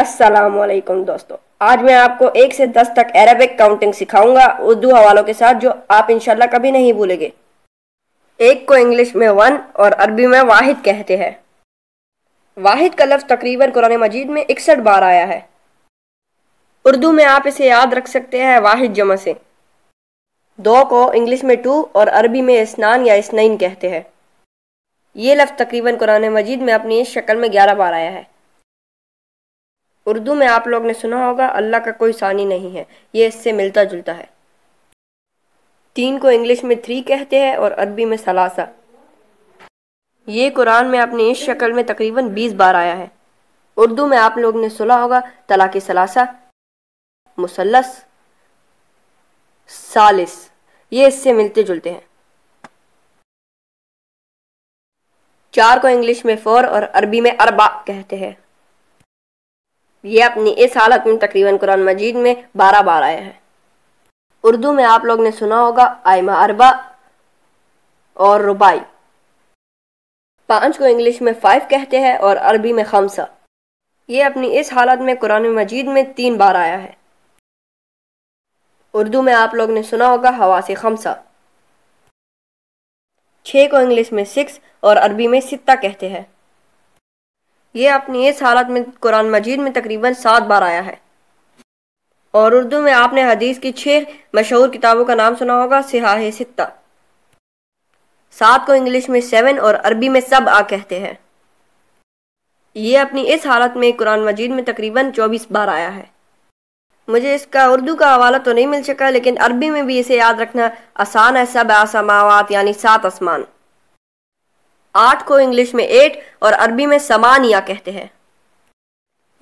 वालेकुम दोस्तों आज मैं आपको एक से दस तक अरेबिक काउंटिंग सिखाऊंगा उर्दू हवालों के साथ जो आप इंशाल्लाह कभी नहीं भूलेंगे एक को इंग्लिश में वन और अरबी में वाहिद कहते हैं वाहिद का लफ्ज़ तकरीबन कुरान मजीद में इकसठ बार आया है उर्दू में आप इसे याद रख सकते हैं वाहिद जमा से दो को इंग्लिश में टू और अरबी में स्नान या स्नैन कहते हैं ये लफ्ज़ तकरीबन कुरान मजीद में अपनी इस शक्ल में ग्यारह बार आया है उर्दू में आप लोग ने सुना होगा अल्लाह का कोई सानी नहीं है ये इससे मिलता जुलता है तीन को इंग्लिश में थ्री कहते हैं और अरबी में सलासा ये कुरान में अपनी इस शक्ल में तकरीबन बीस बार आया है उर्दू में आप लोग ने सुना होगा तलाक सलासा मुसलस सालिस ये इससे मिलते जुलते हैं चार को इंग्लिश में फोर और अरबी में अरबा कहते हैं ये अपनी इस हालत में तकरीबन कुरान मजीद में बारह बार आया है उर्दू में आप लोग ने सुना होगा आयमा अरबा और रुबाई पांच को इंग्लिश में फाइव कहते हैं और अरबी में खमसा ये अपनी इस हालत में कुरान मजीद में तीन बार आया है उर्दू में आप लोग ने सुना होगा हवा से खमसा छ को इंग्लिश में सिक्स और अरबी में सित्ता कहते हैं ये अपनी इस हालत में कुरान मजीद में तकरीबन सात बार आया है और उर्दू में आपने हदीस की छह मशहूर किताबों का नाम सुना होगा सिहाह सित्ता सात को इंग्लिश में सेवन और अरबी में सब आ कहते हैं ये अपनी इस हालत में कुरान मजीद में तकरीबन चौबीस बार आया है मुझे इसका उर्दू का हवाला तो नहीं मिल सका लेकिन अरबी में भी इसे याद रखना आसान है सब आसमावात यानी सात आसमान आठ को इंग्लिश में एट और अरबी में समानिया कहते हैं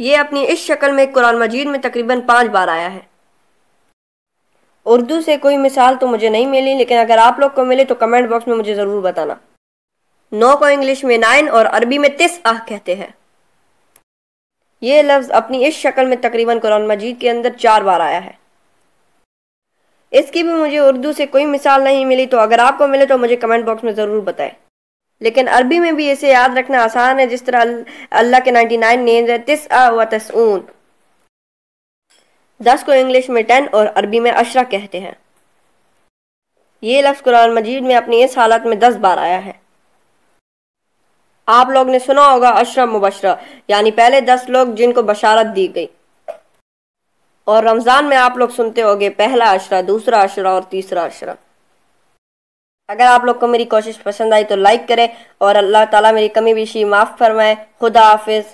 ये अपनी इस शक्ल में कुरान मजीद में तकरीबन पांच बार आया है उर्दू से कोई मिसाल तो मुझे नहीं मिली लेकिन अगर आप लोग को मिले तो कमेंट बॉक्स में मुझे ज़रूर बताना नौ को इंग्लिश में नाइन और अरबी में तिस आह कहते हैं ये लफ्ज़ अपनी इस शक्ल में तकरीबन कुरान मजीद के अंदर चार बार आया है इसकी भी मुझे उर्दू से कोई मिसाल नहीं मिली तो अगर आपको मिले तो मुझे कमेंट बॉक्स में ज़रूर बताएं लेकिन अरबी में भी इसे याद रखना आसान है जिस तरह अल्लाह के नाइनटी नाइन हैं तिस आ दस को इंग्लिश में टेन और अरबी में अशरा कहते हैं ये लफ्ज़ कुरान मजीद में अपनी इस हालत में दस बार आया है आप लोग ने सुना होगा अशरा मुबशरा यानी पहले दस लोग जिनको बशारत दी गई और रमज़ान में आप लोग सुनते होंगे पहला अशरा दूसरा अशरा और तीसरा अशरा अगर आप लोग को मेरी कोशिश पसंद आई तो लाइक करें और अल्लाह ताला मेरी कमी बेशी माफ़ फरमाए खुदा हाफिज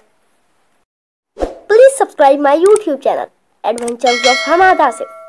please subscribe my YouTube channel adventures of Hamada से